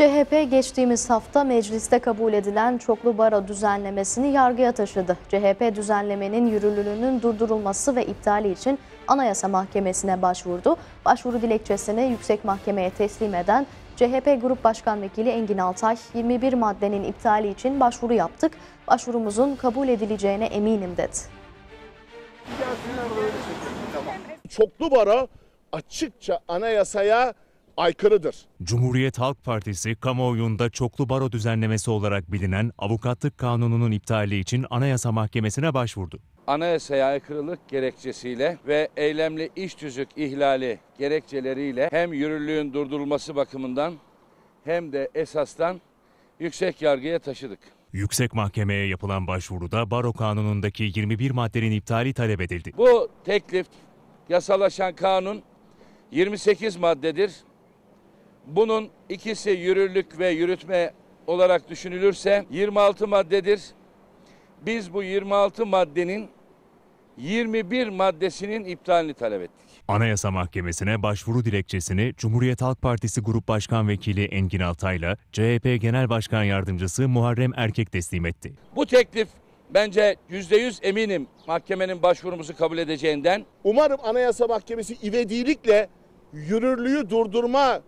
CHP geçtiğimiz hafta mecliste kabul edilen çoklu bara düzenlemesini yargıya taşıdı. CHP düzenlemenin yürürlüğünün durdurulması ve iptali için Anayasa Mahkemesi'ne başvurdu. Başvuru dilekçesini Yüksek Mahkeme'ye teslim eden CHP Grup Başkan Vekili Engin Altay, 21 maddenin iptali için başvuru yaptık. Başvurumuzun kabul edileceğine eminim dedi. Çoklu bara açıkça anayasaya aykırıdır. Cumhuriyet Halk Partisi kamuoyunda çoklu baro düzenlemesi olarak bilinen avukatlık kanununun iptali için Anayasa Mahkemesi'ne başvurdu. Anayasaya aykırılık gerekçesiyle ve eylemli iş tüzük ihlali gerekçeleriyle hem yürürlüğün durdurulması bakımından hem de esastan yüksek yargıya taşıdık. Yüksek Mahkeme'ye yapılan başvuruda baro kanunundaki 21 maddenin iptali talep edildi. Bu teklif yasalaşan kanun 28 maddedir. Bunun ikisi yürürlük ve yürütme olarak düşünülürse 26 maddedir. Biz bu 26 maddenin 21 maddesinin iptalini talep ettik. Anayasa Mahkemesi'ne başvuru dilekçesini Cumhuriyet Halk Partisi Grup Başkan Vekili Engin Altay'la CHP Genel Başkan Yardımcısı Muharrem Erkek teslim etti. Bu teklif bence %100 eminim mahkemenin başvurumuzu kabul edeceğinden. Umarım Anayasa Mahkemesi ivedilikle yürürlüğü durdurma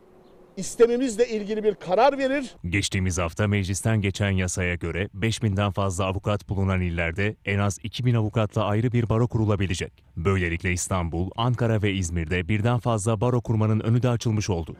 istememizle ilgili bir karar verir. Geçtiğimiz hafta meclisten geçen yasaya göre 5000'den fazla avukat bulunan illerde en az 2000 avukatla ayrı bir baro kurulabilecek. Böylelikle İstanbul, Ankara ve İzmir'de birden fazla baro kurmanın önü de açılmış oldu.